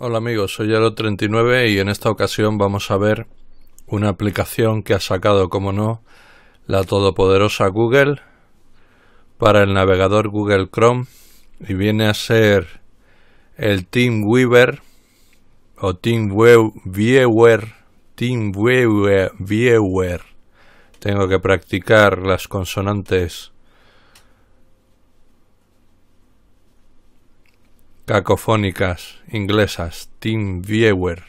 Hola amigos, soy Yaro39 y en esta ocasión vamos a ver una aplicación que ha sacado, como no, la todopoderosa Google para el navegador Google Chrome y viene a ser el Team weaver o Team Team Viewer. Tengo que practicar las consonantes cacofónicas inglesas, Team Viewer.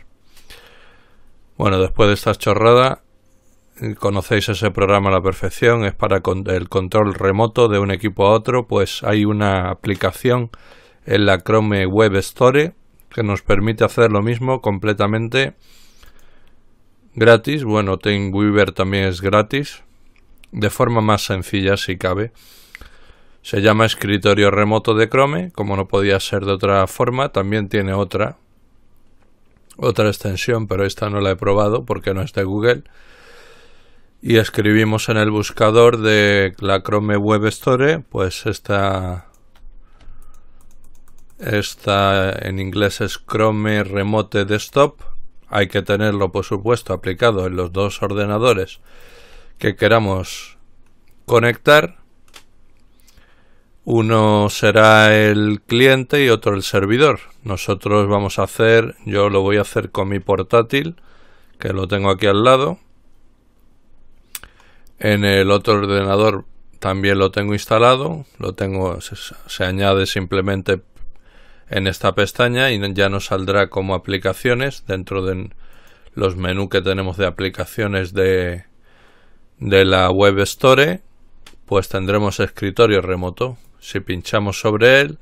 Bueno, después de esta chorrada, conocéis ese programa a la perfección, es para el control remoto de un equipo a otro, pues hay una aplicación en la Chrome Web Store que nos permite hacer lo mismo completamente gratis. Bueno, TeamViewer también es gratis, de forma más sencilla si cabe. Se llama escritorio remoto de Chrome, como no podía ser de otra forma, también tiene otra otra extensión, pero esta no la he probado porque no es de Google. Y escribimos en el buscador de la Chrome Web Store, pues está, esta en inglés es Chrome Remote Desktop. Hay que tenerlo, por supuesto, aplicado en los dos ordenadores que queramos conectar uno será el cliente y otro el servidor. Nosotros vamos a hacer, yo lo voy a hacer con mi portátil, que lo tengo aquí al lado. En el otro ordenador también lo tengo instalado, lo tengo se, añade simplemente en esta pestaña y ya nos saldrá como aplicaciones dentro de los menús que tenemos de aplicaciones de de la web store, pues tendremos escritorio remoto, si pinchamos sobre él,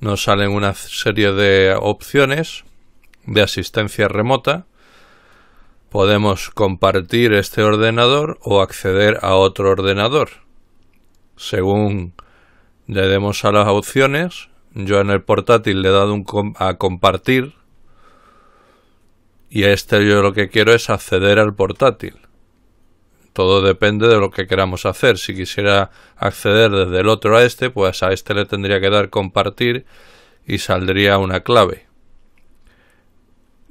nos salen una serie de opciones de asistencia remota. Podemos compartir este ordenador o acceder a otro ordenador. Según le demos a las opciones, yo en el portátil le he dado un a compartir y a este yo lo que quiero es acceder al portátil. Todo depende de lo que queramos hacer. Si quisiera acceder desde el otro a este, pues a este le tendría que dar compartir y saldría una clave.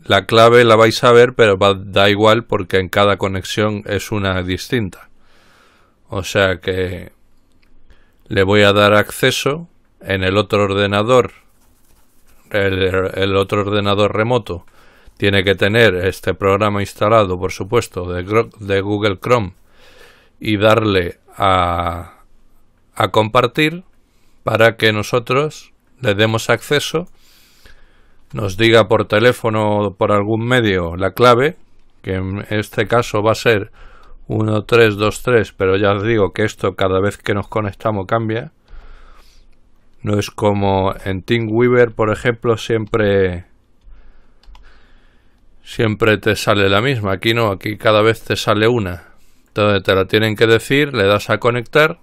La clave la vais a ver, pero da igual porque en cada conexión es una distinta. O sea que le voy a dar acceso en el otro ordenador, el, el otro ordenador remoto tiene que tener este programa instalado, por supuesto, de, Google Chrome y darle a, compartir para que nosotros le demos acceso, nos diga por teléfono o por algún medio la clave, que en este caso va a ser 1323, pero ya os digo que esto cada vez que nos conectamos cambia. No es como en Teamweaver, por ejemplo, siempre siempre te sale la misma. Aquí no, aquí cada vez te sale una. Entonces te la tienen que decir, le das a conectar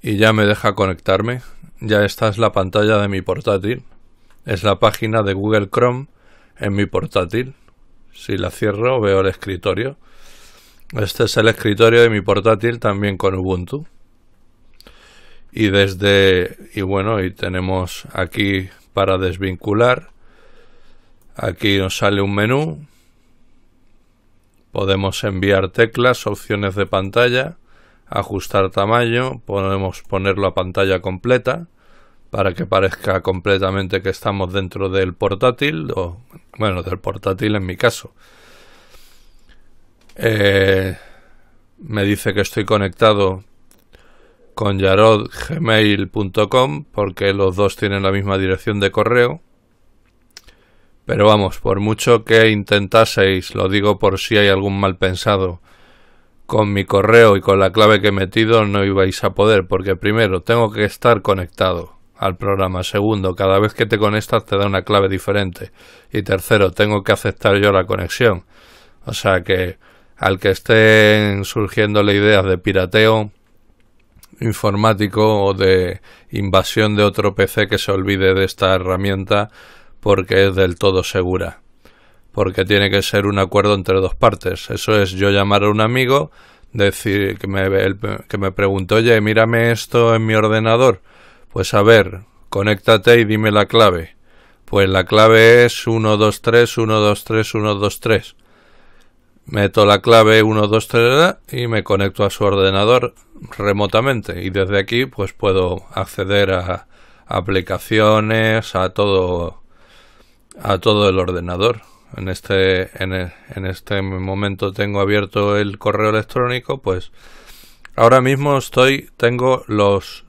y ya me deja conectarme. Ya esta es la pantalla de mi portátil. Es la página de Google Chrome en mi portátil. Si la cierro veo el escritorio. Este es el escritorio de mi portátil también con Ubuntu. Y desde y bueno, y tenemos aquí para desvincular Aquí nos sale un menú. Podemos enviar teclas, opciones de pantalla, ajustar tamaño, podemos ponerlo a pantalla completa para que parezca completamente que estamos dentro del portátil o bueno, del portátil en mi caso. Eh, me dice que estoy conectado con yarodgmail.com porque los dos tienen la misma dirección de correo pero vamos, por mucho que intentaseis, lo digo por si hay algún mal pensado, con mi correo y con la clave que he metido no ibais a poder, porque primero tengo que estar conectado al programa, segundo, cada vez que te conectas te da una clave diferente, y tercero, tengo que aceptar yo la conexión. O sea que al que estén la ideas de pirateo informático o de invasión de otro PC que se olvide de esta herramienta, porque es del todo segura, porque tiene que ser un acuerdo entre dos partes. Eso es yo llamar a un amigo, decir que me, que me preguntó, oye, mírame esto en mi ordenador. Pues a ver, conéctate y dime la clave. Pues la clave es 123, 123, 123. Meto la clave 123 y me conecto a su ordenador remotamente. Y desde aquí pues puedo acceder a aplicaciones, a todo a todo el ordenador. En este, en, e, en este momento tengo abierto el correo electrónico, pues ahora mismo estoy, tengo los,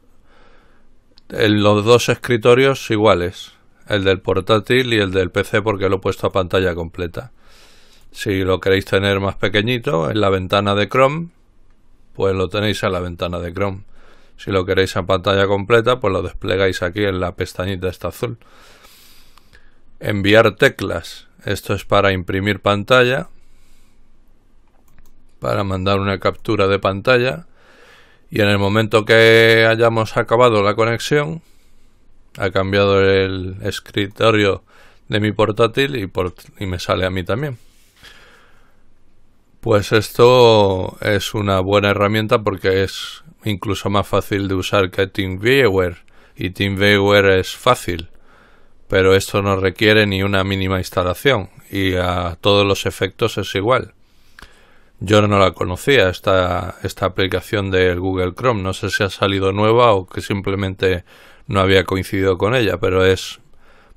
los dos escritorios iguales, el del portátil y el del PC porque lo he puesto a pantalla completa. Si lo queréis tener más pequeñito, en la ventana de Chrome, pues lo tenéis en la ventana de Chrome. Si lo queréis a pantalla completa, pues lo desplegáis aquí en la pestañita esta azul enviar teclas. Esto es para imprimir pantalla, para mandar una captura de pantalla y en el momento que hayamos acabado la conexión, ha cambiado el escritorio de mi portátil y, por, me sale a mí también. Pues esto es una buena herramienta porque es incluso más fácil de usar que TeamViewer y TeamViewer es fácil pero esto no requiere ni una mínima instalación y a todos los efectos es igual. Yo no la conocía, esta, esta aplicación del Google Chrome. No sé si ha salido nueva o que simplemente no había coincidido con ella, pero es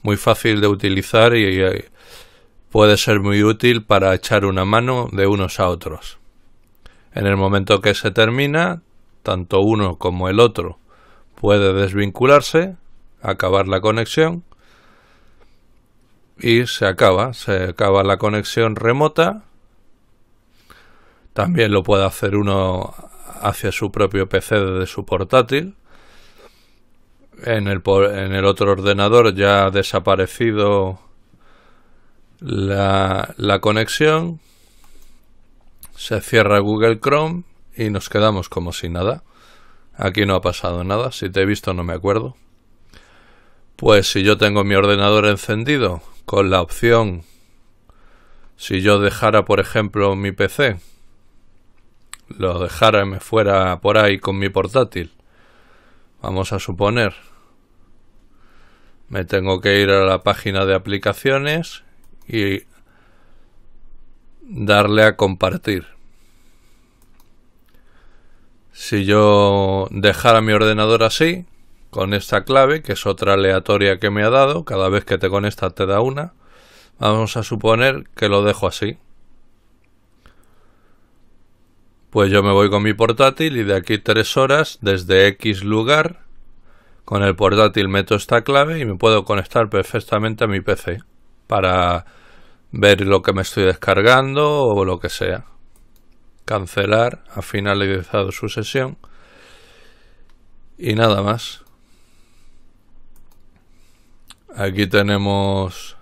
muy fácil de utilizar y puede ser muy útil para echar una mano de unos a otros. En el momento que se termina, tanto uno como el otro puede desvincularse, acabar la conexión y se acaba, se acaba la conexión remota. También lo puede hacer uno hacia su propio PC desde su portátil. En el, otro ordenador ya ha desaparecido la, la conexión. Se cierra Google Chrome y nos quedamos como si nada. Aquí no ha pasado nada. Si te he visto no me acuerdo. Pues si yo tengo mi ordenador encendido con la opción si yo dejara por ejemplo mi PC lo dejara y me fuera por ahí con mi portátil vamos a suponer me tengo que ir a la página de aplicaciones y darle a compartir si yo dejara mi ordenador así con esta clave, que es otra aleatoria que me ha dado, cada vez que te conectas te da una. Vamos a suponer que lo dejo así. Pues yo me voy con mi portátil y de aquí tres horas, desde X lugar, con el portátil meto esta clave y me puedo conectar perfectamente a mi PC para ver lo que me estoy descargando o lo que sea. Cancelar, ha finalizado su sesión y nada más. Aquí tenemos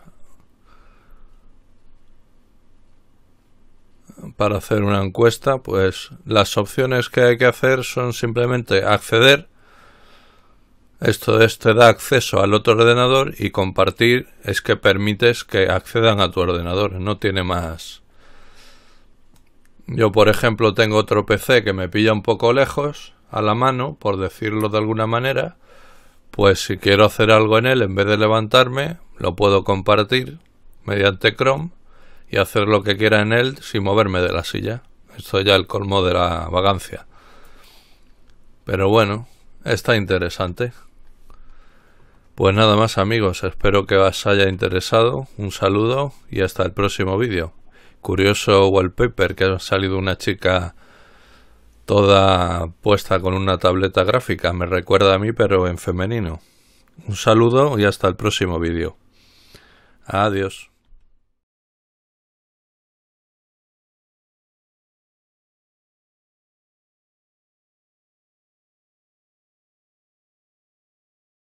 para hacer una encuesta, pues las opciones que hay que hacer son simplemente acceder. Esto te da acceso al otro ordenador y compartir es que permites que accedan a tu ordenador, no tiene más. Yo, por ejemplo, tengo otro PC que me pilla un poco lejos, a la mano, por decirlo de alguna manera, pues si quiero hacer algo en él, en vez de levantarme, lo puedo compartir mediante Chrome y hacer lo que quiera en él sin moverme de la silla. Esto ya el colmo de la vagancia. Pero bueno, está interesante. Pues nada más amigos, espero que os haya interesado. Un saludo y hasta el próximo vídeo. Curioso wallpaper que ha salido una chica toda puesta con una tableta gráfica, me recuerda a mí pero en femenino. Un saludo y hasta el próximo vídeo. Adiós.